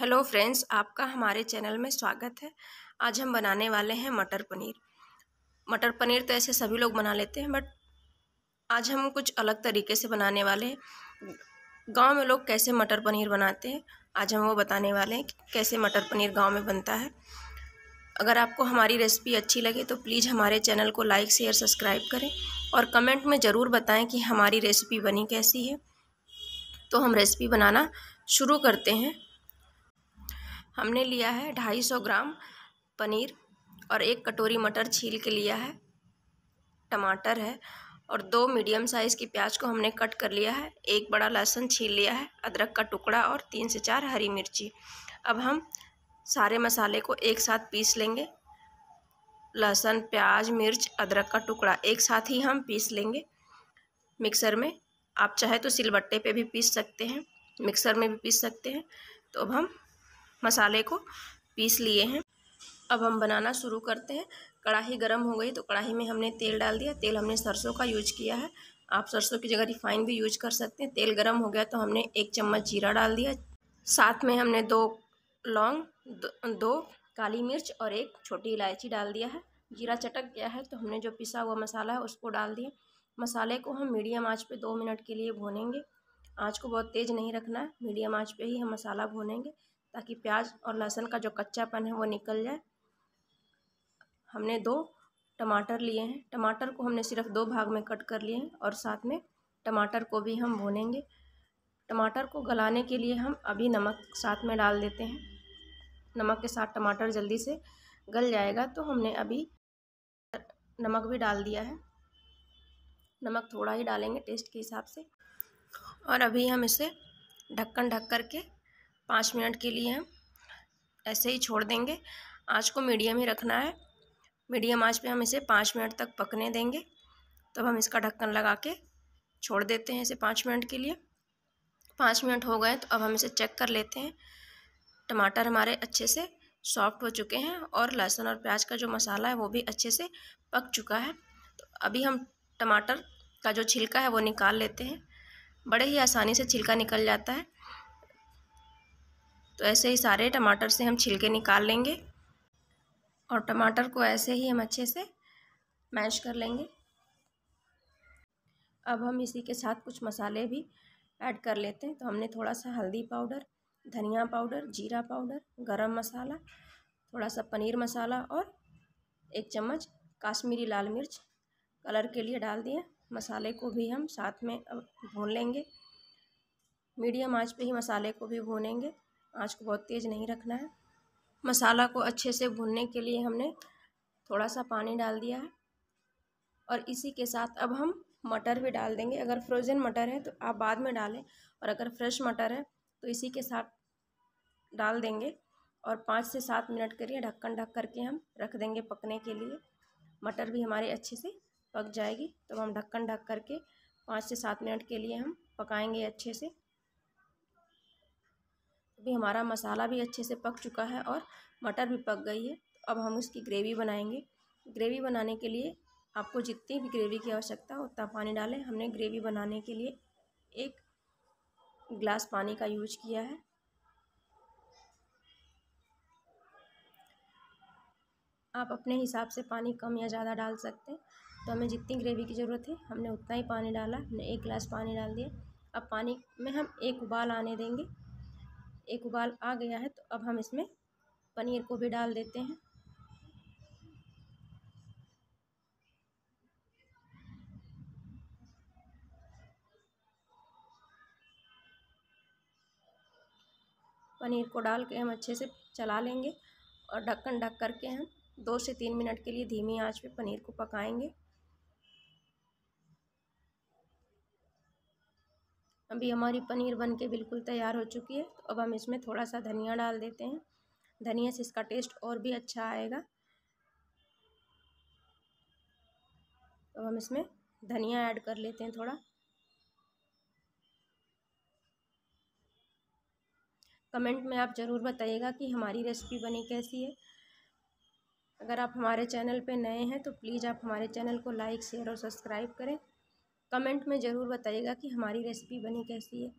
hello friends आपका हमारे channel में स्वागत है आज हम बनाने वाले हैं मटर पनीर मटर पनीर तो ऐसे सभी लोग बना लेते हैं बट आज हम कुछ अलग तरीके से बनाने वाले हैं गाँव में लोग कैसे मटर पनीर बनाते हैं आज हम वो बताने वाले हैं कि कैसे मटर पनीर गाँव में बनता है अगर आपको हमारी रेसिपी अच्छी लगे तो प्लीज़ हमारे चैनल को लाइक शेयर सब्सक्राइब करें और कमेंट में ज़रूर बताएं कि हमारी रेसिपी बनी कैसी है तो हम रेसिपी बनाना शुरू करते हैं हमने लिया है ढाई सौ ग्राम पनीर और एक कटोरी मटर छील के लिया है टमाटर है और दो मीडियम साइज़ की प्याज को हमने कट कर लिया है एक बड़ा लहसुन छील लिया है अदरक का टुकड़ा और तीन से चार हरी मिर्ची अब हम सारे मसाले को एक साथ पीस लेंगे लहसुन प्याज मिर्च अदरक का टुकड़ा एक साथ ही हम पीस लेंगे मिक्सर में आप चाहे तो सिलबट्टे पे भी पीस सकते हैं मिक्सर में भी पीस सकते हैं तो अब हम मसाले को पीस लिए हैं अब हम बनाना शुरू करते हैं कढ़ाही गर्म हो गई तो कढ़ाही में हमने तेल डाल दिया तेल हमने सरसों का यूज किया है आप सरसों की जगह रिफाइन भी यूज कर सकते हैं तेल गर्म हो गया तो हमने एक चम्मच जीरा डाल दिया साथ में हमने दो लौंग दो, दो काली मिर्च और एक छोटी इलायची डाल दिया है जीरा चटक गया है तो हमने जो पिसा हुआ मसाला है उसको डाल दिया मसाले को हम मीडियम आंच पे दो मिनट के लिए भूनेंगे आंच को बहुत तेज़ नहीं रखना है मीडियम आंच पे ही हम मसाला भूनेंगे ताकि प्याज और लहसुन का जो कच्चापन है वो निकल जाए हमने दो टमाटर लिए हैं टमाटर को हमने सिर्फ दो भाग में कट कर लिए हैं और साथ में टमाटर को भी हम भूनेंगे टमाटर को गलाने के लिए हम अभी नमक साथ में डाल देते हैं नमक के साथ टमाटर जल्दी से गल जाएगा तो हमने अभी नमक भी डाल दिया है नमक थोड़ा ही डालेंगे टेस्ट के हिसाब से और अभी हम इसे ढक्कन ढक कर के पाँच मिनट के लिए हम ऐसे ही छोड़ देंगे आँच को मीडियम ही रखना है मीडियम आँच पे हम इसे पाँच मिनट तक पकने देंगे तब हम इसका ढक्कन लगा के छोड़ देते हैं इसे पाँच मिनट के लिए पाँच मिनट हो गए तो अब हम इसे चेक कर लेते हैं टमाटर हमारे अच्छे से सॉफ्ट हो चुके हैं और लहसुन और प्याज का जो मसाला है वो भी अच्छे से पक चुका है तो अभी हम टमाटर का जो छिलका है वो निकाल लेते हैं बड़े ही आसानी से छिलका निकल जाता है तो ऐसे ही सारे टमाटर से हम छिलके निकाल लेंगे और टमाटर को ऐसे ही हम अच्छे से मैश कर लेंगे अब हम इसी के साथ कुछ मसाले भी ऐड कर लेते हैं तो हमने थोड़ा सा हल्दी पाउडर धनिया पाउडर जीरा पाउडर गरम मसाला थोड़ा सा पनीर मसाला और एक चम्मच काश्मीरी लाल मिर्च कलर के लिए डाल दिए मसाले को भी हम साथ में भून लेंगे मीडियम आंच पे ही मसाले को भी भूनेंगे आँच को बहुत तेज़ नहीं रखना है मसाला को अच्छे से भुनने के लिए हमने थोड़ा सा पानी डाल दिया है और इसी के साथ अब हम मटर भी डाल देंगे अगर फ्रोज़न मटर है तो आप बाद में डालें और अगर फ्रेश मटर है तो इसी के साथ डाल देंगे और पाँच से सात मिनट के लिए ढक्कन ढक करके हम रख देंगे पकने के लिए मटर भी हमारे अच्छे से पक जाएगी तो हम ढक्कन ढक करके पाँच से सात मिनट के लिए हम पकाएंगे अच्छे से अभी हमारा मसाला भी अच्छे से पक चुका है और मटर भी पक गई है तो अब हम उसकी ग्रेवी बनाएंगे ग्रेवी बनाने के लिए आपको जितनी भी ग्रेवी की आवश्यकता हो उतना पानी डालें हमने ग्रेवी बनाने के लिए एक ग्लास पानी का यूज किया है आप अपने हिसाब से पानी कम या ज़्यादा डाल सकते हैं तो हमें जितनी ग्रेवी की ज़रूरत है हमने उतना ही पानी डाला हमने एक गिलास पानी डाल दिया अब पानी में हम एक उबाल आने देंगे एक उबाल आ गया है तो अब हम इसमें पनीर को भी डाल देते हैं पनीर को डाल के हम अच्छे से चला लेंगे और ढक्कन ढक करके हम दो से तीन मिनट के लिए धीमी आंच पे पनीर को पकाएंगे अभी हमारी पनीर बन के बिल्कुल तैयार हो चुकी है तो अब हम इसमें थोड़ा सा धनिया डाल देते हैं धनिया से इसका टेस्ट और भी अच्छा आएगा तो हम इसमें धनिया ऐड कर लेते हैं थोड़ा कमेंट में आप ज़रूर बताइएगा कि हमारी रेसिपी बनी कैसी है अगर आप हमारे चैनल पे नए हैं तो प्लीज़ आप हमारे चैनल को लाइक शेयर और सब्सक्राइब करें कमेंट में ज़रूर बताइएगा कि हमारी रेसिपी बनी कैसी है